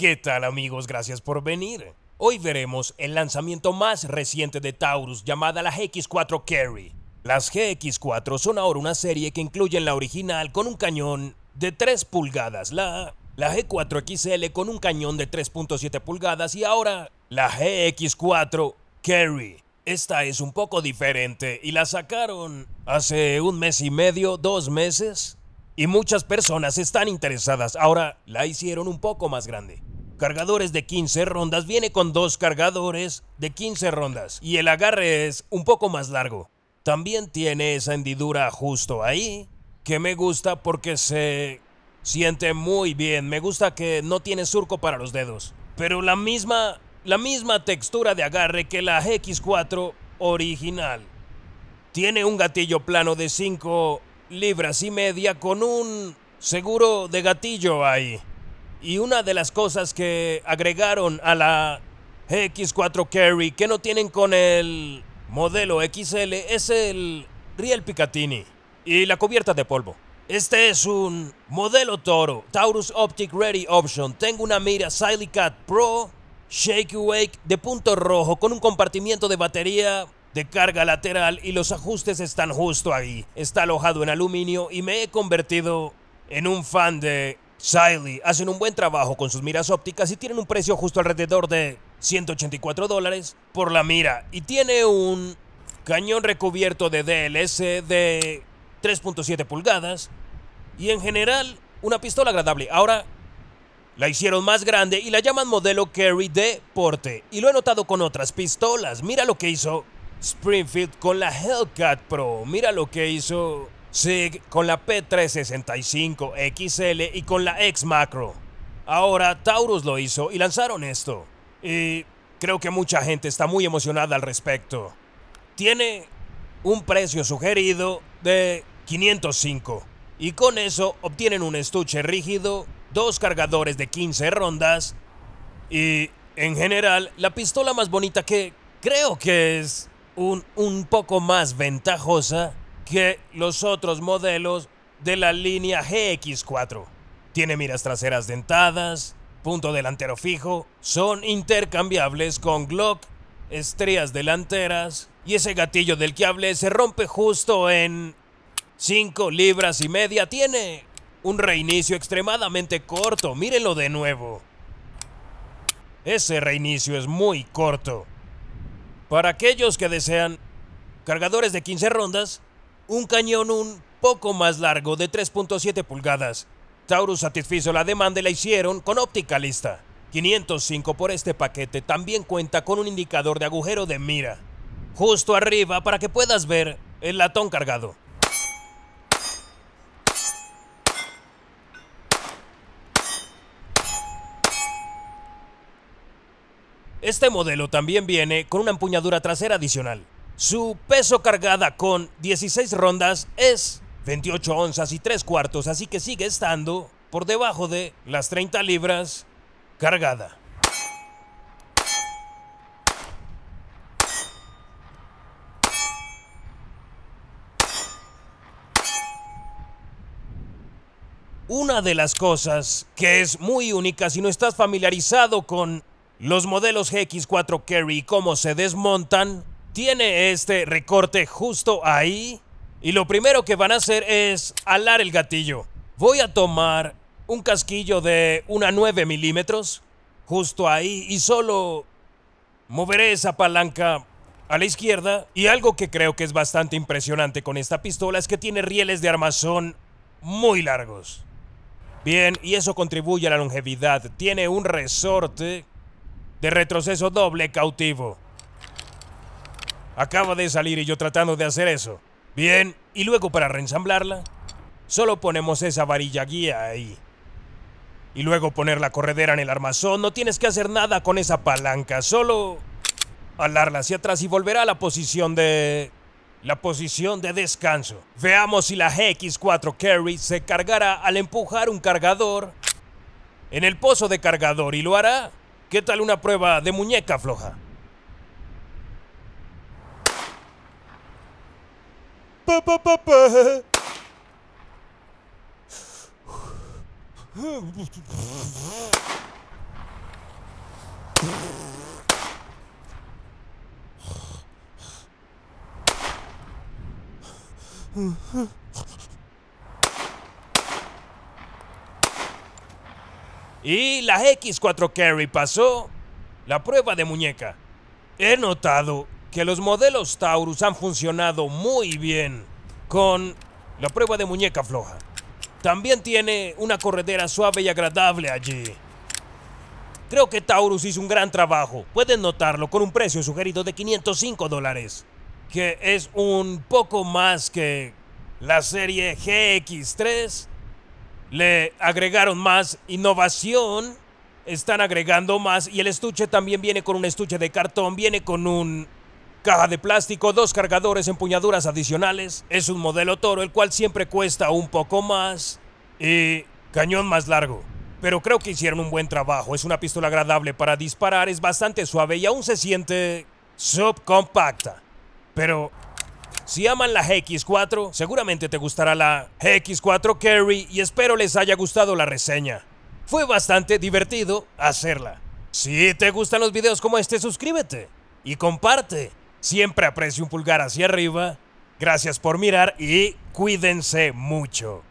¿Qué tal amigos? Gracias por venir. Hoy veremos el lanzamiento más reciente de Taurus llamada la GX4 Carry. Las GX4 son ahora una serie que incluyen la original con un cañón de 3 pulgadas, la, la G4XL con un cañón de 3.7 pulgadas y ahora la GX4 Carry. Esta es un poco diferente y la sacaron hace un mes y medio, dos meses. Y muchas personas están interesadas. Ahora la hicieron un poco más grande cargadores de 15 rondas, viene con dos cargadores de 15 rondas y el agarre es un poco más largo. También tiene esa hendidura justo ahí, que me gusta porque se siente muy bien. Me gusta que no tiene surco para los dedos, pero la misma la misma textura de agarre que la X4 original. Tiene un gatillo plano de 5 libras y media con un seguro de gatillo ahí. Y una de las cosas que agregaron a la X4 Carry que no tienen con el modelo XL es el riel Picatinny y la cubierta de polvo. Este es un modelo Toro Taurus Optic Ready Option. Tengo una mira Silicat Pro Shake Wake de punto rojo con un compartimiento de batería de carga lateral y los ajustes están justo ahí. Está alojado en aluminio y me he convertido en un fan de Siley hacen un buen trabajo con sus miras ópticas y tienen un precio justo alrededor de 184 dólares por la mira y tiene un cañón recubierto de DLS de 3.7 pulgadas y en general una pistola agradable. Ahora la hicieron más grande y la llaman modelo Carry de porte y lo he notado con otras pistolas. Mira lo que hizo Springfield con la Hellcat Pro. Mira lo que hizo SIG con la P365XL y con la X Macro. Ahora Taurus lo hizo y lanzaron esto. Y creo que mucha gente está muy emocionada al respecto. Tiene un precio sugerido de 505 y con eso obtienen un estuche rígido, dos cargadores de 15 rondas y en general la pistola más bonita que creo que es un, un poco más ventajosa que los otros modelos de la línea GX4. Tiene miras traseras dentadas, punto delantero fijo, son intercambiables con Glock, estrías delanteras y ese gatillo del que hablé se rompe justo en 5 libras y media. Tiene un reinicio extremadamente corto, mírenlo de nuevo. Ese reinicio es muy corto. Para aquellos que desean cargadores de 15 rondas, un cañón un poco más largo de 3.7 pulgadas. Taurus satisfizo la demanda y la hicieron con óptica lista. 505 por este paquete también cuenta con un indicador de agujero de mira, justo arriba para que puedas ver el latón cargado. Este modelo también viene con una empuñadura trasera adicional. Su peso cargada con 16 rondas es 28 onzas y 3 cuartos, así que sigue estando por debajo de las 30 libras cargada. Una de las cosas que es muy única si no estás familiarizado con los modelos GX4 Carry y cómo se desmontan tiene este recorte justo ahí. Y lo primero que van a hacer es alar el gatillo. Voy a tomar un casquillo de una 9 milímetros justo ahí y solo moveré esa palanca a la izquierda. Y algo que creo que es bastante impresionante con esta pistola es que tiene rieles de armazón muy largos. Bien, y eso contribuye a la longevidad. Tiene un resorte de retroceso doble cautivo. Acaba de salir y yo tratando de hacer eso. Bien, y luego para reensamblarla, solo ponemos esa varilla guía ahí. Y luego poner la corredera en el armazón, no tienes que hacer nada con esa palanca, solo alarla hacia atrás y volverá a la posición de... La posición de descanso. Veamos si la GX4 Carry se cargará al empujar un cargador en el pozo de cargador y lo hará. ¿Qué tal una prueba de muñeca floja? Y la X4 Carry pasó la prueba de muñeca. He notado que los modelos Taurus han funcionado muy bien con la prueba de muñeca floja. También tiene una corredera suave y agradable allí. Creo que Taurus hizo un gran trabajo. Pueden notarlo con un precio sugerido de 505 dólares, que es un poco más que la serie GX3. Le agregaron más innovación, están agregando más y el estuche también viene con un estuche de cartón, viene con un Caja de plástico, dos cargadores, empuñaduras adicionales. Es un modelo toro, el cual siempre cuesta un poco más. Y cañón más largo. Pero creo que hicieron un buen trabajo. Es una pistola agradable para disparar, es bastante suave y aún se siente subcompacta. Pero si aman la gx 4 seguramente te gustará la gx 4 Carry y espero les haya gustado la reseña. Fue bastante divertido hacerla. Si te gustan los videos como este, suscríbete y comparte. Siempre aprecio un pulgar hacia arriba. Gracias por mirar y cuídense mucho.